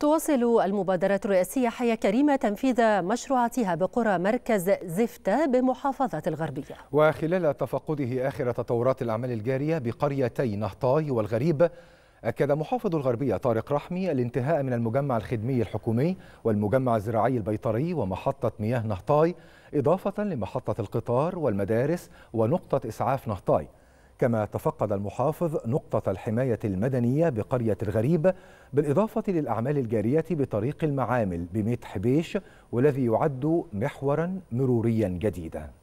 تواصل المبادرة الرئاسية حياة كريمة تنفيذ مشروعاتها بقرى مركز زفتة بمحافظة الغربية وخلال تفقده آخر تطورات الأعمال الجارية بقريتي نهطاي والغريب أكد محافظ الغربية طارق رحمي الانتهاء من المجمع الخدمي الحكومي والمجمع الزراعي البيطري ومحطة مياه نهطاي إضافة لمحطة القطار والمدارس ونقطة إسعاف نهطاي كما تفقد المحافظ نقطة الحماية المدنية بقرية الغريب بالإضافة للأعمال الجارية بطريق المعامل بميت حبيش والذي يعد محورا مروريا جديدا